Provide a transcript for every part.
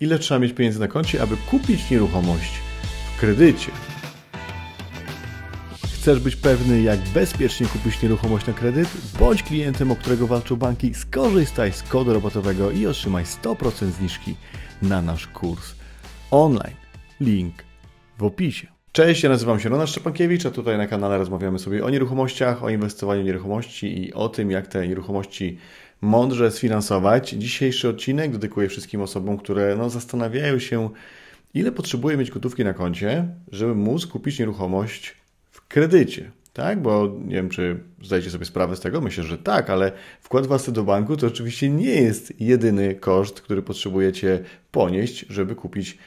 ile trzeba mieć pieniędzy na koncie, aby kupić nieruchomość w kredycie. Chcesz być pewny, jak bezpiecznie kupić nieruchomość na kredyt? Bądź klientem, o którego walczą banki, skorzystaj z kodu robotowego i otrzymaj 100% zniżki na nasz kurs online. Link w opisie. Cześć, ja nazywam się Ronan Szczepankiewicz, a tutaj na kanale rozmawiamy sobie o nieruchomościach, o inwestowaniu w nieruchomości i o tym, jak te nieruchomości mądrze sfinansować. Dzisiejszy odcinek dedykuję wszystkim osobom, które no, zastanawiają się, ile potrzebuje mieć gotówki na koncie, żeby móc kupić nieruchomość w kredycie. Tak, bo nie wiem, czy zdajecie sobie sprawę z tego, myślę, że tak, ale wkład własny do banku to oczywiście nie jest jedyny koszt, który potrzebujecie ponieść, żeby kupić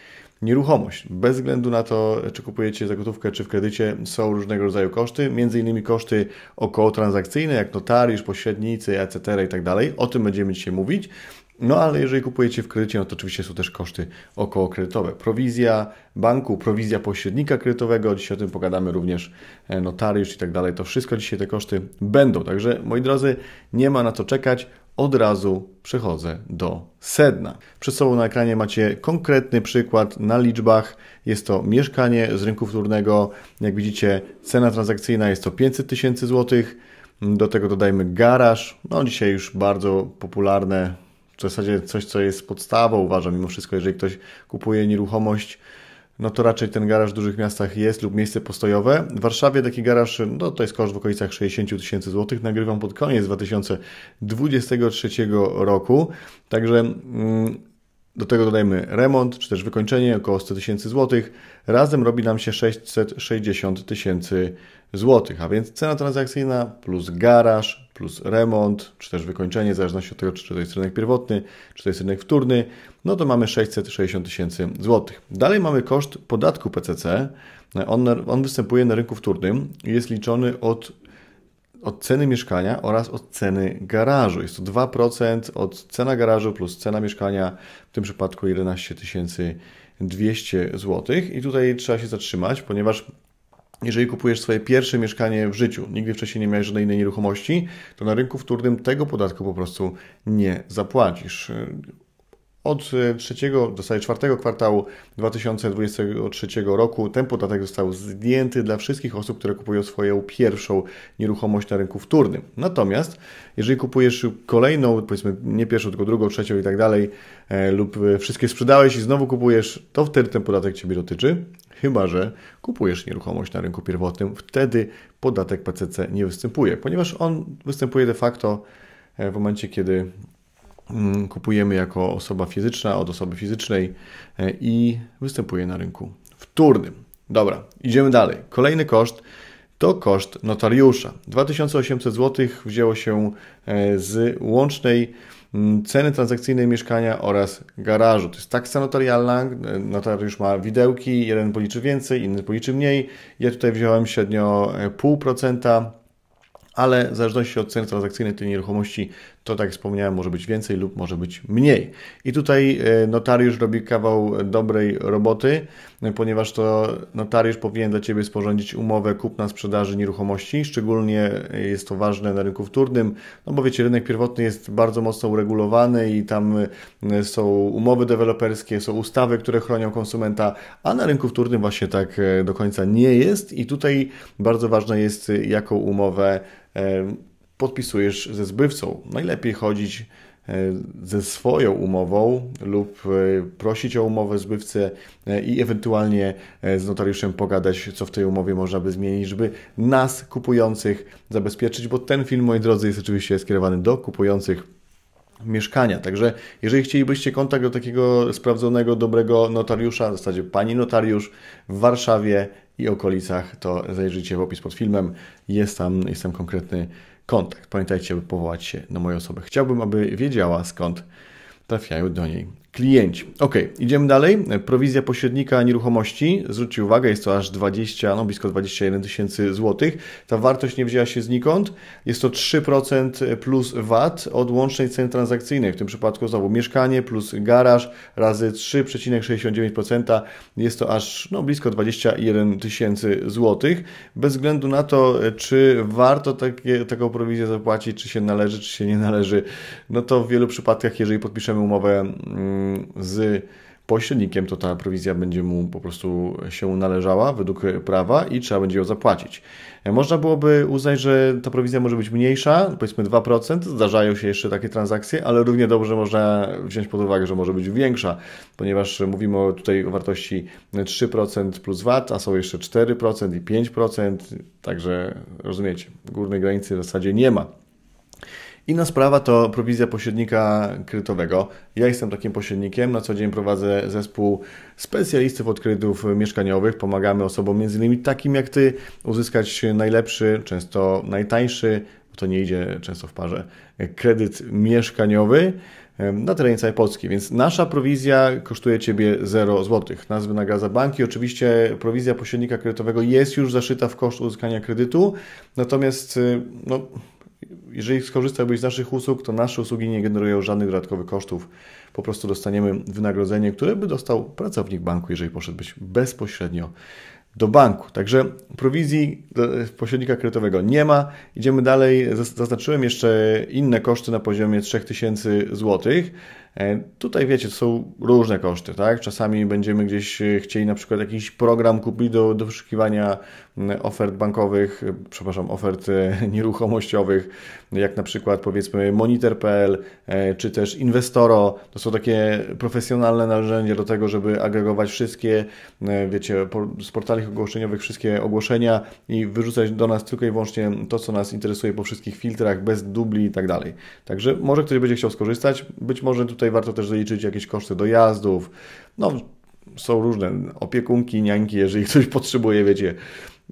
nieruchomość. Bez względu na to, czy kupujecie za gotówkę, czy w kredycie, są różnego rodzaju koszty, między innymi koszty około transakcyjne, jak notariusz, pośrednicy, etc. itd. Tak o tym będziemy dzisiaj mówić. No ale jeżeli kupujecie w kredycie, no to oczywiście są też koszty okołokredytowe. Prowizja banku, prowizja pośrednika kredytowego, dzisiaj o tym pogadamy również e, notariusz i tak dalej. To wszystko dzisiaj te koszty będą. Także moi drodzy, nie ma na co czekać od razu przechodzę do sedna. Przed sobą na ekranie macie konkretny przykład na liczbach. Jest to mieszkanie z rynku wtórnego. Jak widzicie, cena transakcyjna jest to 500 tysięcy złotych. Do tego dodajmy garaż. No dzisiaj już bardzo popularne, w zasadzie coś, co jest podstawą, uważam mimo wszystko, jeżeli ktoś kupuje nieruchomość no to raczej ten garaż w dużych miastach jest lub miejsce postojowe. W Warszawie taki garaż, no to jest koszt w okolicach 60 tysięcy złotych, nagrywam pod koniec 2023 roku, także mm, do tego dodajmy remont, czy też wykończenie około 100 tysięcy złotych. Razem robi nam się 660 tysięcy złotych, a więc cena transakcyjna plus garaż plus remont, czy też wykończenie, w zależności od tego, czy to jest rynek pierwotny, czy to jest rynek wtórny, no to mamy 660 tysięcy złotych. Dalej mamy koszt podatku PCC. On, on występuje na rynku wtórnym i jest liczony od, od ceny mieszkania oraz od ceny garażu. Jest to 2% od cena garażu plus cena mieszkania, w tym przypadku 11 tysięcy 200 zł. I tutaj trzeba się zatrzymać, ponieważ jeżeli kupujesz swoje pierwsze mieszkanie w życiu, nigdy wcześniej nie miałeś żadnej innej nieruchomości, to na rynku wtórnym tego podatku po prostu nie zapłacisz. Od e, trzeciego do czwartego kwartału 2023 roku ten podatek został zdjęty dla wszystkich osób, które kupują swoją pierwszą nieruchomość na rynku wtórnym. Natomiast jeżeli kupujesz kolejną, powiedzmy nie pierwszą, tylko drugą, trzecią i tak dalej, e, lub e, wszystkie sprzedałeś i znowu kupujesz, to wtedy ten podatek Ciebie dotyczy. Chyba, że kupujesz nieruchomość na rynku pierwotnym, wtedy podatek PCC nie występuje, ponieważ on występuje de facto w momencie, kiedy Mm, kupujemy jako osoba fizyczna od osoby fizycznej e, i występuje na rynku wtórnym. Dobra, idziemy dalej. Kolejny koszt to koszt notariusza. 2800 zł wzięło się e, z łącznej mm, ceny transakcyjnej mieszkania oraz garażu. To jest taksa notarialna, e, notariusz ma widełki, jeden policzy więcej, inny policzy mniej. Ja tutaj wziąłem średnio 0,5% ale w zależności od cen transakcyjnych tej nieruchomości, to tak jak wspomniałem, może być więcej lub może być mniej. I tutaj e, notariusz robi kawał dobrej roboty, e, ponieważ to notariusz powinien dla Ciebie sporządzić umowę kupna-sprzedaży nieruchomości. Szczególnie e, jest to ważne na rynku wtórnym, no bo wiecie, rynek pierwotny jest bardzo mocno uregulowany i tam są umowy deweloperskie, są ustawy, które chronią konsumenta, a na rynku wtórnym właśnie tak do końca nie jest i tutaj bardzo ważne jest, jaką umowę E, podpisujesz ze zbywcą. Najlepiej chodzić e, ze swoją umową lub e, prosić o umowę zbywcę i ewentualnie z notariuszem pogadać, co w tej umowie można by zmienić, żeby nas kupujących zabezpieczyć, bo ten film, moi drodzy, jest oczywiście skierowany do kupujących mieszkania. Także jeżeli chcielibyście kontakt do takiego sprawdzonego, dobrego notariusza, w zasadzie pani notariusz w Warszawie, i okolicach, to zajrzyjcie w opis pod filmem. Jest tam, jest tam konkretny kontakt. Pamiętajcie, aby powołać się na moją osobę. Chciałbym, aby wiedziała skąd trafiają do niej klienci. Ok, idziemy dalej. Prowizja pośrednika nieruchomości. Zwróćcie uwagę, jest to aż 20, no blisko 21 tysięcy złotych. Ta wartość nie wzięła się znikąd. Jest to 3% plus VAT od łącznej ceny transakcyjnej. W tym przypadku znowu mieszkanie plus garaż razy 3,69%. Jest to aż no, blisko 21 tysięcy złotych. Bez względu na to, czy warto takie, taką prowizję zapłacić, czy się należy, czy się nie należy, no to w wielu przypadkach, jeżeli podpiszemy umowę mm, z pośrednikiem, to ta prowizja będzie mu po prostu się należała według prawa i trzeba będzie ją zapłacić. Można byłoby uznać, że ta prowizja może być mniejsza, powiedzmy 2%, zdarzają się jeszcze takie transakcje, ale równie dobrze można wziąć pod uwagę, że może być większa, ponieważ mówimy tutaj o wartości 3% plus VAT, a są jeszcze 4% i 5%, także rozumiecie, górnej granicy w zasadzie nie ma. Inna sprawa to prowizja pośrednika kredytowego. Ja jestem takim pośrednikiem. Na co dzień prowadzę zespół specjalistów od kredytów mieszkaniowych. Pomagamy osobom między innymi takim jak Ty uzyskać najlepszy, często najtańszy, bo to nie idzie często w parze, kredyt mieszkaniowy na terenie całej Polski. Więc nasza prowizja kosztuje Ciebie 0 zł. Nazwy wynagradza banki. Oczywiście prowizja pośrednika kredytowego jest już zaszyta w koszt uzyskania kredytu, natomiast y, no, jeżeli skorzystałbyś z naszych usług, to nasze usługi nie generują żadnych dodatkowych kosztów. Po prostu dostaniemy wynagrodzenie, które by dostał pracownik banku, jeżeli poszedłbyś bezpośrednio do banku. Także prowizji e, pośrednika kredytowego nie ma. Idziemy dalej. Zaznaczyłem jeszcze inne koszty na poziomie 3000 złotych. E, tutaj wiecie, są różne koszty, tak? Czasami będziemy gdzieś e, chcieli na przykład jakiś program kupić do, do wyszukiwania ofert bankowych, e, przepraszam, ofert nieruchomościowych, jak na przykład powiedzmy Monitor.pl czy też Investoro. To są takie profesjonalne narzędzie do tego, żeby agregować wszystkie, wiecie, z portali ogłoszeniowych wszystkie ogłoszenia i wyrzucać do nas tylko i wyłącznie to, co nas interesuje po wszystkich filtrach, bez dubli i tak dalej. Także może ktoś będzie chciał skorzystać, być może tutaj tutaj warto też doliczyć jakieś koszty dojazdów. No, są różne opiekunki, niańki, jeżeli ktoś potrzebuje, wiecie.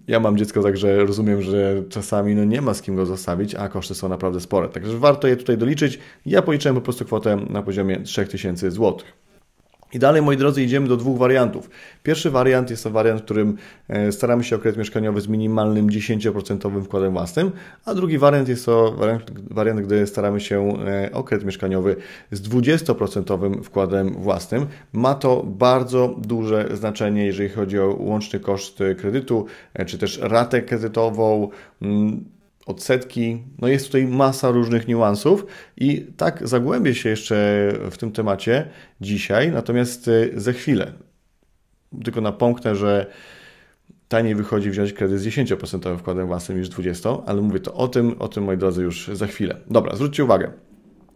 Ja mam dziecko, także rozumiem, że czasami no, nie ma z kim go zostawić, a koszty są naprawdę spore. Także warto je tutaj doliczyć. Ja policzyłem po prostu kwotę na poziomie 3000 złotych. I dalej, moi drodzy, idziemy do dwóch wariantów. Pierwszy wariant jest to wariant, w którym e, staramy się o kredyt mieszkaniowy z minimalnym 10% wkładem własnym, a drugi wariant jest to wariant, wariant gdy staramy się e, o kredyt mieszkaniowy z 20% wkładem własnym. Ma to bardzo duże znaczenie, jeżeli chodzi o łączny koszt kredytu, e, czy też ratę kredytową mm, odsetki. No jest tutaj masa różnych niuansów i tak zagłębię się jeszcze w tym temacie dzisiaj, natomiast y, za chwilę. Tylko napomknę, że taniej wychodzi wziąć kredyt z 10% wkładem własnym niż 20%, ale mówię to o tym, o tym moi drodzy już za chwilę. Dobra, zwróćcie uwagę.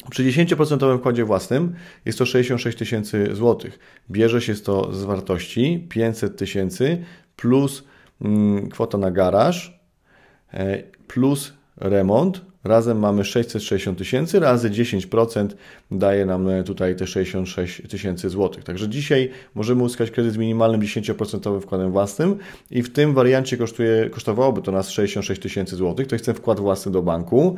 Przy 10% wkładzie własnym jest to 66 tysięcy złotych. Bierze się to z wartości 500 tysięcy plus mm, kwota na garaż e, plus remont. Razem mamy 660 tysięcy razy 10% daje nam e, tutaj te 66 tysięcy złotych. Także dzisiaj możemy uzyskać kredyt z minimalnym 10% wkładem własnym i w tym wariancie kosztuje, kosztowałoby to nas 66 tysięcy złotych. To jest ten wkład własny do banku.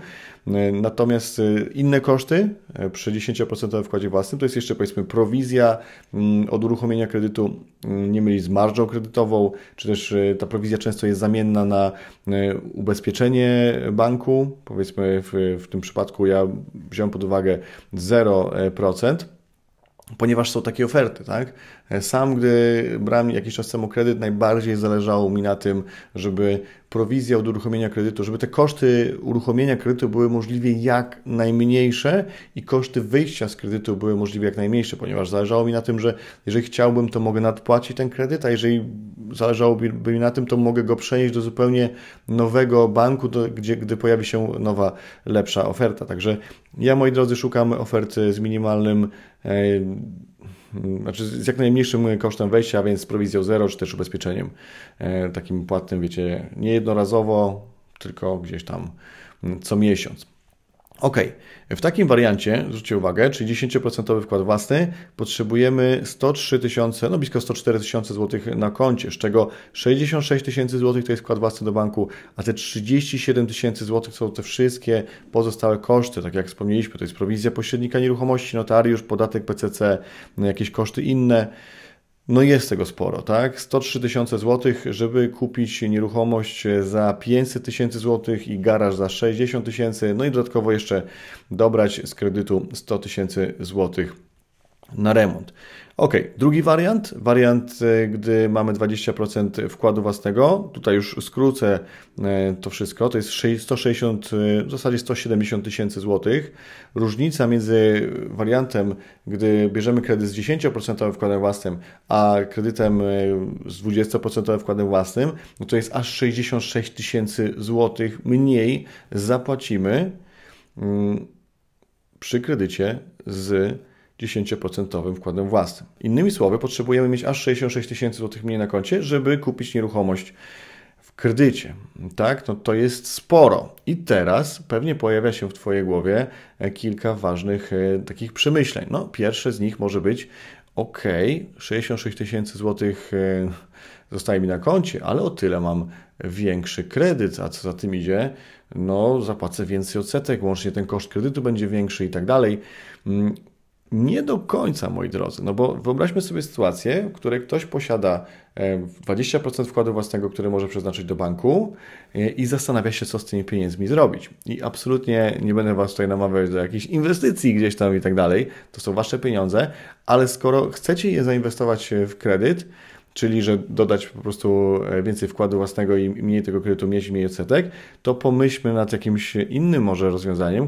E, natomiast e, inne koszty e, przy 10% wkładzie własnym to jest jeszcze powiedzmy prowizja mm, od uruchomienia kredytu, mm, nie mylić z marżą kredytową, czy też ta prowizja często jest zamienna na ubezpieczenie banku. Powiedzmy w, w tym przypadku ja wziąłem pod uwagę 0% ponieważ są takie oferty, tak? E, sam, gdy brałem jakiś czas temu kredyt, najbardziej zależało mi na tym, żeby prowizja od uruchomienia kredytu, żeby te koszty uruchomienia kredytu były możliwie jak najmniejsze i koszty wyjścia z kredytu były możliwie jak najmniejsze, ponieważ zależało mi na tym, że jeżeli chciałbym, to mogę nadpłacić ten kredyt, a jeżeli zależałoby mi na tym, to mogę go przenieść do zupełnie nowego banku, do, gdzie, gdy pojawi się nowa, lepsza oferta. Także ja, moi drodzy, szukam oferty z minimalnym. E, znaczy z jak najmniejszym kosztem wejścia, a więc z prowizją zero, czy też ubezpieczeniem e, takim płatnym, wiecie, nie jednorazowo, tylko gdzieś tam co miesiąc. Ok, w takim wariancie, zwróćcie uwagę, czyli 10% wkład własny, potrzebujemy 103 tysiące, no blisko 104 tysiące złotych na koncie, z czego 66 tysięcy złotych to jest wkład własny do banku, a te 37 tysięcy złotych są te wszystkie pozostałe koszty, tak jak wspomnieliśmy, to jest prowizja pośrednika nieruchomości, notariusz, podatek PCC, no jakieś koszty inne. No jest tego sporo, tak? 103 tysiące złotych, żeby kupić nieruchomość za 500 tysięcy złotych i garaż za 60 tysięcy, no i dodatkowo jeszcze dobrać z kredytu 100 tysięcy złotych na remont. Ok, drugi wariant, wariant, e, gdy mamy 20% wkładu własnego, tutaj już skrócę e, to wszystko, to jest 160, e, w zasadzie 170 tysięcy złotych. Różnica między wariantem, gdy bierzemy kredyt z 10% wkładem własnym, a kredytem z 20% wkładem własnym, no to jest aż 66 tysięcy złotych mniej zapłacimy mm, przy kredycie z 10% wkładem własnym. Innymi słowy, potrzebujemy mieć aż 66 tysięcy złotych mniej na koncie, żeby kupić nieruchomość w kredycie. Tak, no to jest sporo. I teraz pewnie pojawia się w Twojej głowie e, kilka ważnych e, takich przemyśleń. No, pierwsze z nich może być: OK, 66 tysięcy złotych e, zostaje mi na koncie, ale o tyle mam większy kredyt, a co za tym idzie, no zapłacę więcej odsetek, łącznie ten koszt kredytu będzie większy i tak dalej mm, nie do końca, moi drodzy, no bo wyobraźmy sobie sytuację, w której ktoś posiada 20% e, wkładu własnego, który może przeznaczyć do banku e, i zastanawia się, co z tymi pieniędzmi zrobić. I absolutnie nie będę Was tutaj namawiać do jakichś inwestycji gdzieś tam i tak dalej, to są Wasze pieniądze, ale skoro chcecie je zainwestować w kredyt, czyli że dodać po prostu e, więcej wkładu własnego i mniej tego kredytu mieć, mniej odsetek, to pomyślmy nad jakimś innym może rozwiązaniem,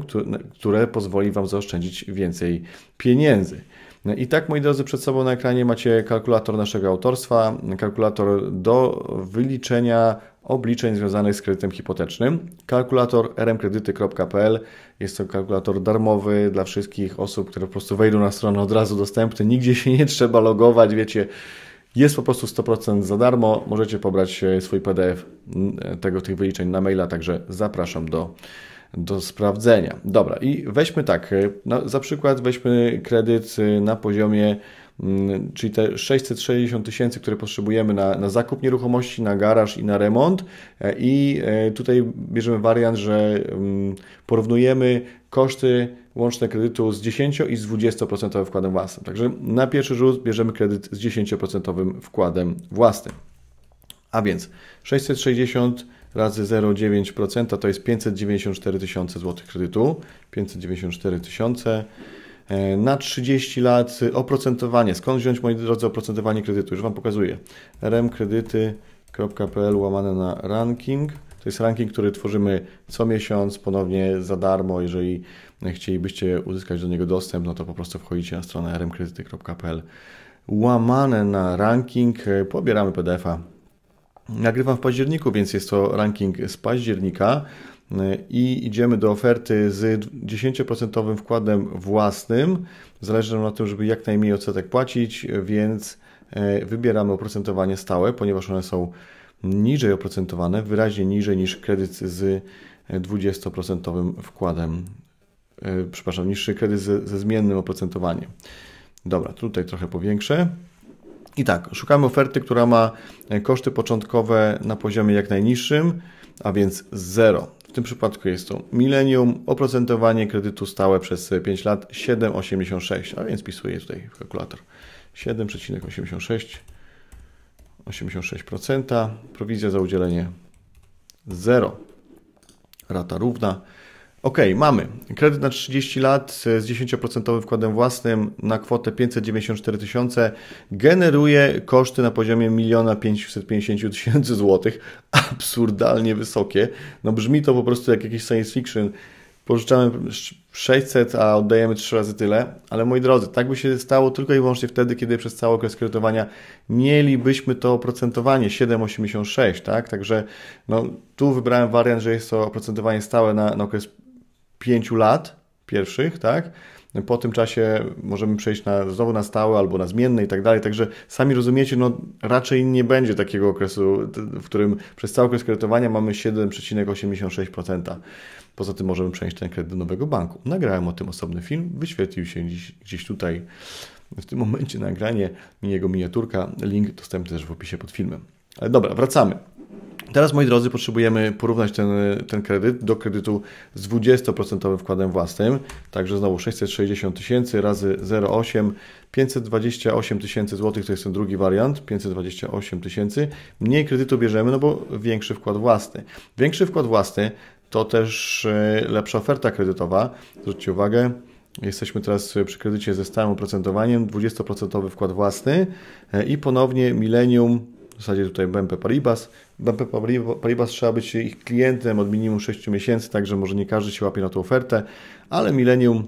które pozwoli Wam zaoszczędzić więcej pieniędzy. No I tak, moi drodzy, przed sobą na ekranie macie kalkulator naszego autorstwa, kalkulator do wyliczenia obliczeń związanych z kredytem hipotecznym. Kalkulator rmkredyty.pl jest to kalkulator darmowy dla wszystkich osób, które po prostu wejdą na stronę od razu dostępny. Nigdzie się nie trzeba logować, wiecie, jest po prostu 100% za darmo. Możecie pobrać e, swój PDF mm, e, tego tych wyliczeń na maila, także zapraszam do, do sprawdzenia. Dobra, i weźmy tak, no, za przykład weźmy kredyt na poziomie Mm, czyli te 660 tysięcy, które potrzebujemy na, na zakup nieruchomości, na garaż i na remont. E, I e, tutaj bierzemy wariant, że mm, porównujemy koszty łączne kredytu z 10 i z 20% wkładem własnym. Także na pierwszy rzut bierzemy kredyt z 10% wkładem własnym. A więc 660 razy 0,9% to jest 594 tysiące złotych kredytu. 594 tysiące. 000 E, na 30 lat y, oprocentowanie. Skąd wziąć, moi drodzy, oprocentowanie kredytu? Już Wam pokazuję. remkredyty.pl łamane na ranking. To jest ranking, który tworzymy co miesiąc, ponownie za darmo. Jeżeli chcielibyście uzyskać do niego dostęp, no to po prostu wchodzicie na stronę remkredyty.pl łamane na ranking. E, pobieramy PDF-a. Nagrywam w październiku, więc jest to ranking z października. Y, i idziemy do oferty z 10% wkładem własnym. Zależy nam na tym, żeby jak najmniej odsetek płacić, więc y, wybieramy oprocentowanie stałe, ponieważ one są niżej oprocentowane, wyraźnie niżej niż kredyt z 20% wkładem. Y, przepraszam, niższy kredyt ze, ze zmiennym oprocentowaniem. Dobra, tutaj trochę powiększę. I tak, szukamy oferty, która ma koszty początkowe na poziomie jak najniższym, a więc 0. W tym przypadku jest to milenium, oprocentowanie kredytu stałe przez 5 lat 7,86, a więc pisuję tutaj w kalkulator 7,86 86%, prowizja za udzielenie 0, rata równa Ok, mamy. Kredyt na 30 lat z 10% wkładem własnym na kwotę 594 tysiące generuje koszty na poziomie 1 550 tysięcy złotych. Absurdalnie wysokie. No brzmi to po prostu jak jakiś science fiction. Pożyczamy 600, a oddajemy 3 razy tyle. Ale moi drodzy, tak by się stało tylko i wyłącznie wtedy, kiedy przez cały okres kredytowania mielibyśmy to oprocentowanie 7,86, tak? Także no, tu wybrałem wariant, że jest to oprocentowanie stałe na, na okres pięciu lat pierwszych, tak? Po tym czasie możemy przejść na, znowu na stałe albo na zmienne i tak dalej. Także sami rozumiecie, no raczej nie będzie takiego okresu, w którym przez cały okres kredytowania mamy 7,86%. Poza tym możemy przejść ten kredyt do nowego banku. Nagrałem o tym osobny film, wyświetlił się gdzieś, gdzieś tutaj w tym momencie nagranie, jego miniaturka. Link dostępny też w opisie pod filmem. Ale dobra, wracamy. Teraz, moi drodzy, potrzebujemy porównać ten, ten kredyt do kredytu z 20% wkładem własnym. Także znowu 660 tysięcy razy 0,8, 528 tysięcy złotych to jest ten drugi wariant, 528 tysięcy. Mniej kredytu bierzemy, no bo większy wkład własny. Większy wkład własny to też e, lepsza oferta kredytowa. Zwróćcie uwagę, Jesteśmy teraz przy kredycie ze stałym oprocentowaniem, 20% wkład własny e, i ponownie Millennium w zasadzie tutaj BMP Paribas. BMP Paribas trzeba być ich klientem od minimum 6 miesięcy, także może nie każdy się łapie na tą ofertę, ale Millennium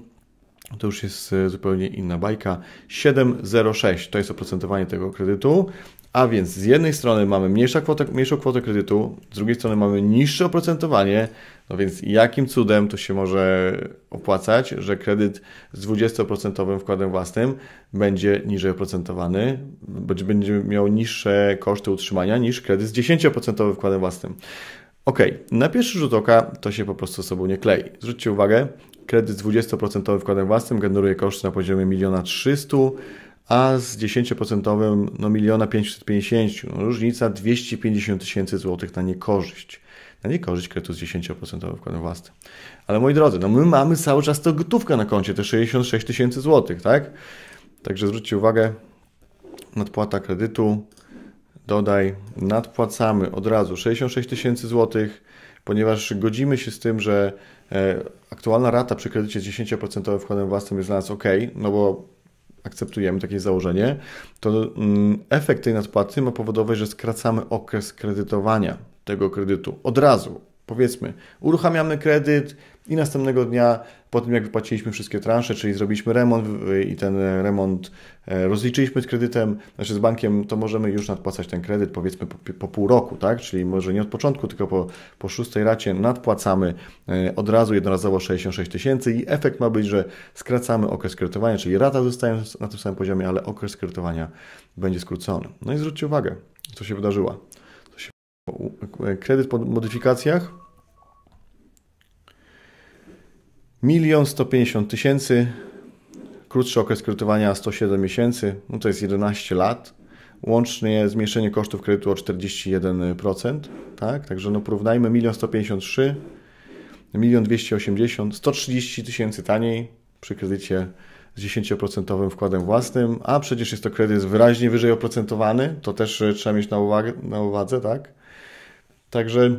to już jest e, zupełnie inna bajka. 7,06 to jest oprocentowanie tego kredytu. A więc z jednej strony mamy mniejszą kwotę, mniejszą kwotę kredytu, z drugiej strony mamy niższe oprocentowanie, no więc jakim cudem to się może opłacać, że kredyt z 20% wkładem własnym będzie niżej oprocentowany, będzie miał niższe koszty utrzymania niż kredyt z 10% wkładem własnym. Ok, na pierwszy rzut oka to się po prostu sobą nie klei. Zwróćcie uwagę, kredyt z 20% wkładem własnym generuje koszty na poziomie 1 300 000 a z 10% no miliona 550, no różnica 250 tysięcy złotych na niekorzyść. Na niekorzyść kredytu z 10% wkładem własnym. Ale moi drodzy, no my mamy cały czas to gotówkę na koncie, te 66 tysięcy złotych, tak? Także zwróćcie uwagę, nadpłata kredytu, dodaj, nadpłacamy od razu 66 tysięcy złotych, ponieważ godzimy się z tym, że e, aktualna rata przy kredycie z 10% wkładem własnym jest dla nas ok, no bo akceptujemy takie założenie, to mm, efekt tej nadpłaty ma powodować, że skracamy okres kredytowania tego kredytu od razu, Powiedzmy, uruchamiamy kredyt i następnego dnia, po tym jak wypłaciliśmy wszystkie transze, czyli zrobiliśmy remont i ten remont e, rozliczyliśmy z kredytem, znaczy z bankiem, to możemy już nadpłacać ten kredyt powiedzmy po, po pół roku, tak? Czyli może nie od początku, tylko po, po szóstej racie nadpłacamy e, od razu jednorazowo 66 tysięcy i efekt ma być, że skracamy okres kredytowania, czyli rata zostaje na tym samym poziomie, ale okres kredytowania będzie skrócony. No i zwróćcie uwagę, co się wydarzyło. E, kredyt po modyfikacjach. Milion 150 tysięcy, krótszy okres kredytowania 107 miesięcy, no to jest 11 lat. Łącznie zmniejszenie kosztów kredytu o 41%, tak? Także no porównajmy milion 153, milion 280, 130 tysięcy taniej przy kredycie z 10% wkładem własnym, a przecież jest to kredyt wyraźnie wyżej oprocentowany, to też e, trzeba mieć na, uwagę, na uwadze, tak? Także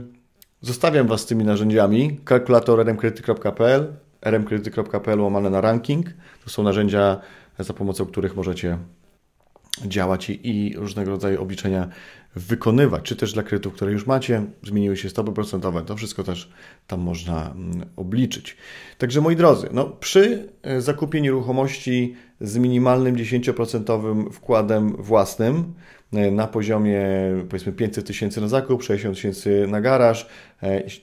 zostawiam Was z tymi narzędziami. Kalkulator rmkryty.pl, rmkryty.pl łamane na ranking. To są narzędzia, za pomocą których możecie działać i, i różnego rodzaju obliczenia wykonywać, czy też dla kredytów, które już macie, zmieniły się stopy procentowe, to wszystko też tam można mm, obliczyć. Także moi drodzy, no, przy e, zakupie nieruchomości z minimalnym 10% wkładem własnym, E, na poziomie powiedzmy 500 tysięcy na zakup, 60 tysięcy na garaż,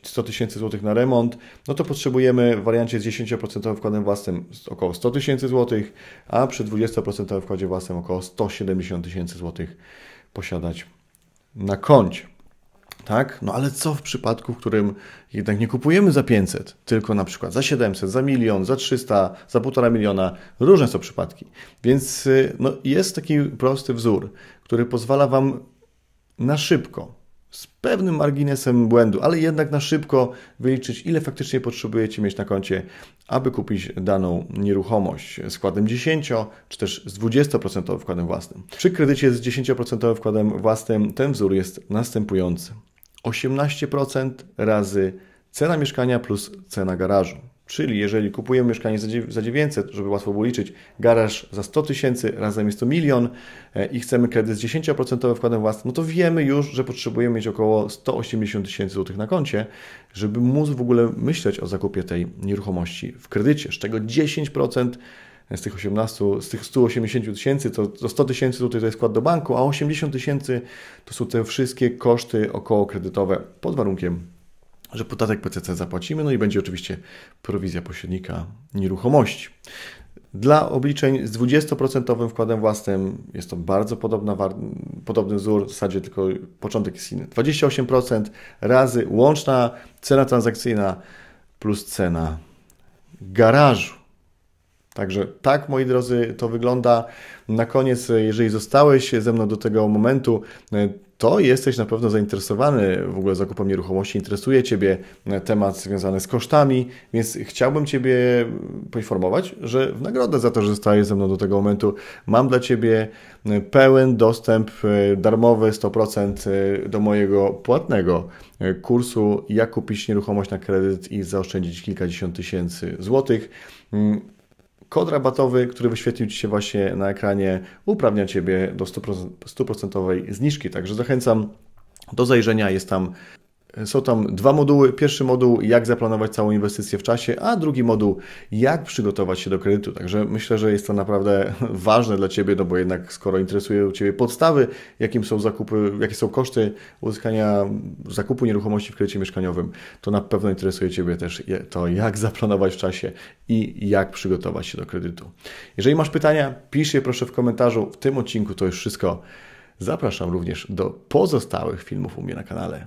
100 e, tysięcy złotych na remont, no to potrzebujemy w wariancie z 10% wkładem własnym około 100 tysięcy złotych, a przy 20% wkładzie własnym około 170 tysięcy złotych posiadać na koncie tak? No ale co w przypadku, w którym jednak nie kupujemy za 500, tylko na przykład za 700, za milion, za 300, za półtora miliona, różne są przypadki. Więc y, no, jest taki prosty wzór, który pozwala Wam na szybko, z pewnym marginesem błędu, ale jednak na szybko wyliczyć, ile faktycznie potrzebujecie mieć na koncie, aby kupić daną nieruchomość z składem 10 czy też z 20% wkładem własnym. Przy kredycie z 10% wkładem własnym ten wzór jest następujący. 18% razy cena mieszkania plus cena garażu. Czyli jeżeli kupujemy mieszkanie za 900, żeby łatwo było liczyć, garaż za 100 tysięcy, razem jest to milion e, i chcemy kredyt z 10% wkładem własnym, no to wiemy już, że potrzebujemy mieć około 180 tysięcy złotych na koncie, żeby móc w ogóle myśleć o zakupie tej nieruchomości w kredycie, z czego 10% z tych 18, z tych 180 tysięcy, to, to 100 tysięcy tutaj to jest wkład do banku, a 80 tysięcy to są te wszystkie koszty około kredytowe pod warunkiem, że podatek PCC zapłacimy, no i będzie oczywiście prowizja pośrednika nieruchomości. Dla obliczeń z 20% wkładem własnym jest to bardzo podobna, podobny wzór, w zasadzie tylko początek jest inny. 28% razy łączna cena transakcyjna plus cena garażu. Także tak, moi drodzy, to wygląda. Na koniec, jeżeli zostałeś ze mną do tego momentu, to jesteś na pewno zainteresowany w ogóle zakupem nieruchomości, interesuje Ciebie temat związany z kosztami, więc chciałbym Ciebie poinformować, że w nagrodę za to, że zostajesz ze mną do tego momentu, mam dla Ciebie pełen dostęp darmowy 100% do mojego płatnego kursu Jak kupić nieruchomość na kredyt i zaoszczędzić kilkadziesiąt tysięcy złotych. Kod rabatowy, który wyświetlił Ci się właśnie na ekranie, uprawnia Ciebie do 100%, 100 zniżki. Także zachęcam do zajrzenia. Jest tam E, są tam dwa moduły. Pierwszy moduł, jak zaplanować całą inwestycję w czasie, a drugi moduł, jak przygotować się do kredytu. Także myślę, że jest to naprawdę ważne dla Ciebie, no bo jednak skoro interesują Ciebie podstawy, jakim są zakupy, jakie są koszty uzyskania zakupu nieruchomości w kredycie mieszkaniowym, to na pewno interesuje Ciebie też to, jak zaplanować w czasie i jak przygotować się do kredytu. Jeżeli masz pytania, pisz je proszę w komentarzu. W tym odcinku to już wszystko. Zapraszam również do pozostałych filmów u mnie na kanale.